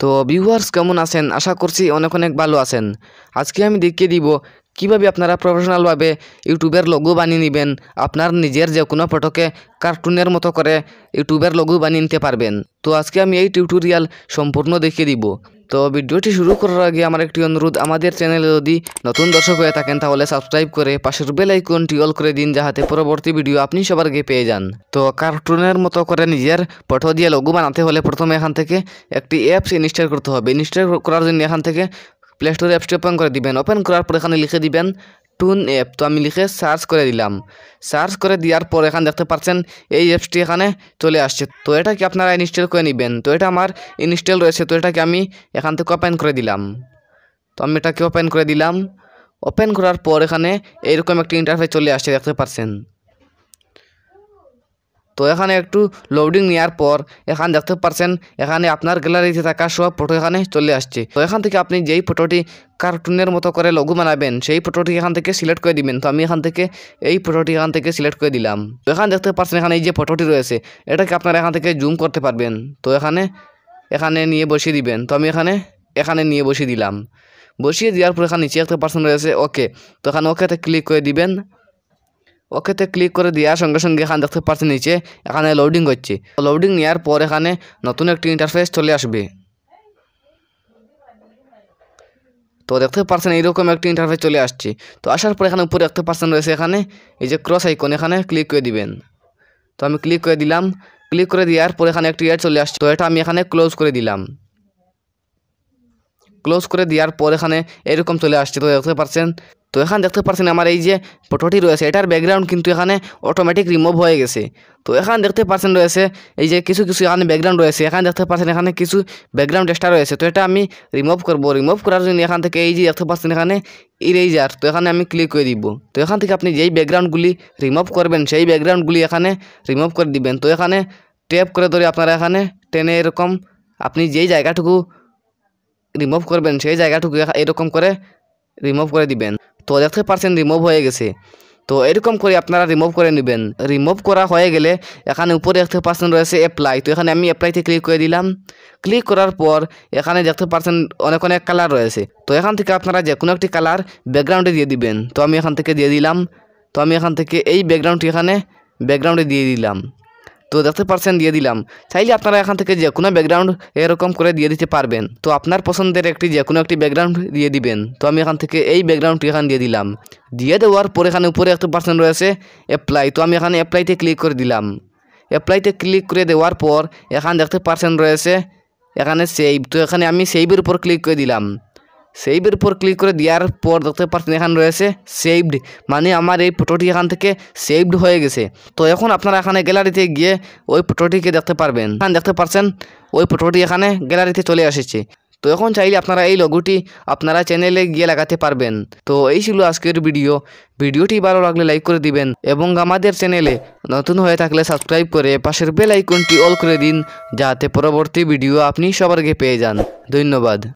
তো ভিউয়ার্স কেমন আছেন আশা করছি অনেক অনেক ভালো আছেন আজকে আমি দেখিয়ে দিব কিভাবে আপনারা প্রফেশনালভাবে ইউটিউবের লঘু বানিয়ে নেবেন আপনার নিজের যে কোনো ফটোকে কার্টুনের মতো করে ইউটিউবের লঘু বানিয়ে নিতে পারবেন তো আজকে আমি এই টিউটোরিয়াল সম্পূর্ণ দেখিয়ে দিব তো ভিডিওটি শুরু করার আগে আমার একটি অনুরোধ আমাদের চ্যানেলে যদি নতুন দর্শক হয়ে থাকেন তাহলে সাবস্ক্রাইব করে পাশের বেল আইকনটি অল করে দিন যাহাতে পরবর্তী ভিডিও আপনি সবার আগে পেয়ে যান তো কার্টুনের মতো করে নিজের পঠ দিয়ে লঘু বানাতে হলে প্রথমে এখান থেকে একটি অ্যাপস ইনস্টল করতে হবে ইনস্টল করার জন্য এখান থেকে প্লে স্টোর অ্যাপসটি ওপেন করে দিবেন ওপেন করার পর এখানে লিখে দিবেন টুন অ্যাপ তো আমি লিখে সার্চ করে দিলাম সার্চ করে দেওয়ার পর এখানে দেখতে পাচ্ছেন এই অ্যাপসটি এখানে চলে আসছে তো এটা কি আপনারা ইনস্টল করে নেবেন তো এটা আমার ইনস্টল রয়েছে তো এটাকে আমি এখান থেকে ওপেন করে দিলাম তো আমি এটাকে ওপেন করে দিলাম ওপেন করার পর এখানে এইরকম একটি ইন্টারফেস চলে আসছে দেখতে পাচ্ছেন তো এখানে একটু লোডিং নেওয়ার পর এখানে দেখতে পারছেন এখানে আপনার গ্যালারিতে থাকা সব ফটো এখানে চলে আসছে তো এখান থেকে আপনি যেই ফটোটি কার্টুনের মতো করে লঘু বানাবেন সেই ফটোটি এখান থেকে সিলেক্ট করে দিবেন তো আমি এখান থেকে এই ফটোটি এখান থেকে সিলেক্ট করে দিলাম তো এখানে দেখতে পাচ্ছেন এখানে এই যে ফটোটি রয়েছে এটাকে আপনারা এখান থেকে জুম করতে পারবেন তো এখানে এখানে নিয়ে বসিয়ে দিবেন তো আমি এখানে এখানে নিয়ে বসিয়ে দিলাম বসিয়ে দেওয়ার পর এখানে নিচে একটা পার্সন রয়েছে ওকে তো এখানে ওকেতে ক্লিক করে দিবেন ওকেতে ক্লিক করে দেওয়ার সঙ্গে সঙ্গে এখানে দেখতে পাচ্ছি নিচে এখানে লোডিং হচ্ছে লোডিং নেওয়ার পর এখানে নতুন একটি ইন্টারফেস চলে আসবে তো দেখতে পাচ্ছেন এইরকম একটি ইন্টারফেস চলে আসছে তো আসার পর এখানে উপরে দেখতে পাচ্ছেন রয়েছে এখানে এই যে ক্রস আইকন এখানে ক্লিক করে দিবেন তো আমি ক্লিক করে দিলাম ক্লিক করে দেওয়ার পর এখানে একটি ইয়ার চলে আসছে তো এটা আমি এখানে ক্লোজ করে দিলাম ক্লোজ করে দেওয়ার পর এখানে এরকম চলে আসছে তো দেখতে পাচ্ছেন তো এখানে দেখতে পাচ্ছেন আমার এই যে ফটোটি রয়েছে এটার ব্যাকগ্রাউন্ড কিন্তু এখানে অটোমেটিক রিমুভ হয়ে গেছে তো এখানে দেখতে পাচ্ছেন রয়েছে এই যে কিছু কিছু এখানে ব্যাকগ্রাউন্ড রয়েছে এখানে দেখতে পাচ্ছেন এখানে কিছু ব্যাকগ্রাউন্ড এক্সট্রা রয়েছে তো এটা আমি রিমুভ করব রিমুভ করার জন্য এখান থেকে এই যে দেখতে পাচ্ছেন এখানে ইরেজার তো এখানে আমি ক্লিক করে দিব তো এখান থেকে আপনি যেই ব্যাকগ্রাউন্ডগুলি রিমুভ করবেন সেই ব্যাকগ্রাউন্ডগুলি এখানে রিমুভ করে দিবেন তো এখানে ট্যাপ করে ধরে আপনারা এখানে টেনে এরকম আপনি যেই জায়গাটুকু রিমুভ করবেন সেই জায়গাটুকু এরকম করে রিমুভ করে দিবেন তো দেখতে পারছেন রিমুভ হয়ে গেছে তো এরকম করে আপনারা রিমুভ করে নেবেন রিমুভ করা হয়ে গেলে এখানে উপরে দেখতে পাচ্ছেন রয়েছে অ্যাপ্লাই তো এখানে আমি অ্যাপ্লাইতে ক্লিক করে দিলাম ক্লিক করার পর এখানে দেখতে পাচ্ছেন অনেক অনেক কালার রয়েছে তো এখান থেকে আপনারা যে কোনো একটি কালার ব্যাকগ্রাউন্ডে দিয়ে দিবেন তো আমি এখান থেকে দিয়ে দিলাম তো আমি এখান থেকে এই ব্যাকগ্রাউন্ডটি এখানে ব্যাকগ্রাউন্ডে দিয়ে দিলাম তো দেখতে পারছেন দিয়ে দিলাম চাইলে আপনারা এখান থেকে যে কোনো ব্যাকগ্রাউন্ড এরকম করে দিয়ে দিতে পারবেন তো আপনার পছন্দের একটি যে কোনো একটি ব্যাকগ্রাউন্ড দিয়ে দিবেন তো আমি এখান থেকে এই ব্যাকগ্রাউন্ডটি এখানে দিয়ে দিলাম দিয়ে দেওয়ার পর এখানে উপরে একটা পার্সেন্ট রয়েছে অ্যাপ্লাই তো আমি এখানে অ্যাপ্লাইতে ক্লিক করে দিলাম অ্যাপ্লাইতে ক্লিক করে দেওয়ার পর এখানে দেখতে পারছেন রয়েছে এখানে সেভ তো এখানে আমি সেভের উপর ক্লিক করে দিলাম সেইভের উপর ক্লিক করে দেওয়ার পর দেখতে পাচ্ছেন এখানে রয়েছে সেভড মানে আমার এই ফটোটি এখান থেকে সেভড হয়ে গেছে তো এখন আপনারা এখানে গ্যালারিতে গিয়ে ওই ফটোটিকে দেখতে পারবেন এখানে দেখতে পাচ্ছেন ওই ফটোটি এখানে গ্যালারিতে চলে এসেছে তো এখন চাইলে আপনারা এই লঘুটি আপনারা চ্যানেলে গিয়ে লাগাতে পারবেন তো এই ছিল আজকের ভিডিও ভিডিওটি ভালো লাগলে লাইক করে দিবেন এবং আমাদের চ্যানেলে নতুন হয়ে থাকলে সাবস্ক্রাইব করে পাশের বেল আইকনটি অল করে দিন যাতে পরবর্তী ভিডিও আপনি সবার আগে পেয়ে যান ধন্যবাদ